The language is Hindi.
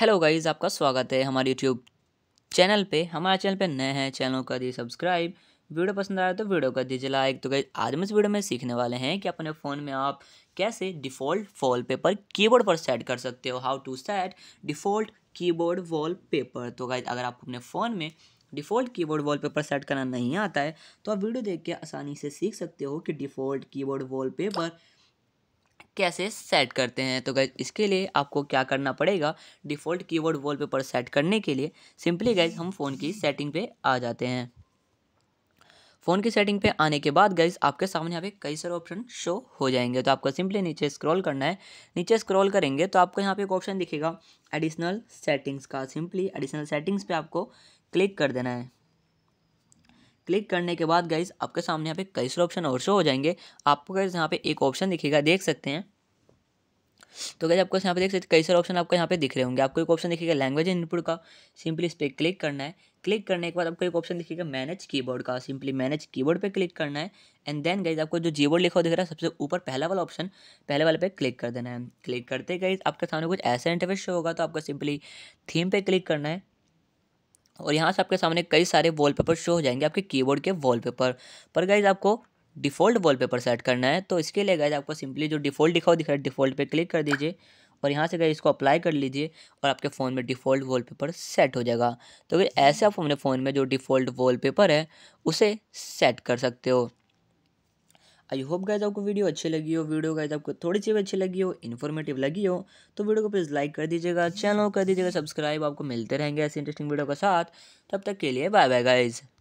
हेलो गाइज आपका स्वागत है हमारे यूट्यूब चैनल पे हमारे चैनल पे नए हैं चैनल का दिए सब्सक्राइब वीडियो पसंद आया तो वीडियो कर दीजिए लाइक तो गाइज आज हम इस वीडियो में सीखने वाले हैं कि अपने फ़ोन में आप कैसे डिफ़ॉल्ट वॉल पेपर कीबोर्ड पर सेट कर सकते हो how to set default keyboard wallpaper तो गाइज अगर आप अपने फ़ोन में डिफ़ॉल्ट कीबोर्ड वॉलपेपर सेट करना नहीं आता है तो आप वीडियो देख के आसानी से सीख सकते हो कि डिफ़ॉल्ट कीबोर्ड वॉलपेपर कैसे सेट करते हैं तो गैज इसके लिए आपको क्या करना पड़ेगा डिफ़ॉल्ट कीबोर्ड वॉलपेपर सेट करने के लिए सिंपली गैज हम फ़ोन की सेटिंग पे आ जाते हैं फ़ोन की सेटिंग पे आने के बाद गैज आपके सामने यहाँ पे कई सारे ऑप्शन शो हो जाएंगे तो आपको सिंपली नीचे स्क्रॉल करना है नीचे स्क्रॉल करेंगे तो आपको यहाँ पे एक ऑप्शन दिखेगा एडिशनल सेटिंग्स का सिंपली एडिशनल सेटिंग्स पे आपको क्लिक कर देना है क्लिक करने के बाद गाइज आपके सामने यहाँ पे कई सारे ऑप्शन और शो हो जाएंगे आपको गाइज यहाँ पे एक ऑप्शन दिखेगा देख सकते हैं तो कैसे आपको यहाँ पे देख सकते कई सारे ऑप्शन आपको यहाँ पे दिख रहे होंगे आपको एक ऑप्शन दिखेगा लैंग्वेज इनपुट का सिंपली इस पर क्लिक करना है क्लिक करने के बाद आपको एक ऑप्शन दिखेगा मैनेज कीबोर्ड का सिंपली मैनेज कीबोर्ड पे क्लिक करना है एंड देन गाइज आपको जो जीबोर्ड लिखा हुआ दिख रहा है सबसे ऊपर पहला वाला ऑप्शन पहले वाले पे क्लिक कर देना है क्लिक करते गाइज आपके सामने कुछ ऐसा इंटरव्यू शो होगा तो आपको सिंपली थीम पे क्लिक करना है और यहाँ से आपके सामने कई सारे वॉलपेपर शो हो जाएंगे आपके कीबोर्ड के वॉलपेपर पर गाइज आपको डिफ़ॉल्ट वॉलपेपर सेट करना है तो इसके लिए गए आपको सिंपली जो डिफ़ॉल्ट दिखाओ हो डिफ़ॉल्ट पे क्लिक कर दीजिए और यहाँ से गए इसको अप्लाई कर लीजिए और आपके फ़ोन में डिफ़ॉल्ट वॉलपेपर सेट हो जाएगा तो फिर ऐसे आप अपने फ़ोन में जो डिफ़ॉल्ट वॉलपेपर है उसे सेट कर सकते हो आई होप गाइज आपको वीडियो अच्छी लगी हो वीडियो गाइज आपको थोड़ी सी भी अच्छी लगी हो इन्फॉर्मेटिव लगी हो तो वीडियो को प्लीज़ लाइक कर दीजिएगा चैनल को कर दीजिएगा सब्सक्राइब आपको मिलते रहेंगे ऐसे इंटरेस्टिंग वीडियो के साथ तब तक के लिए बाय बाय गाइज़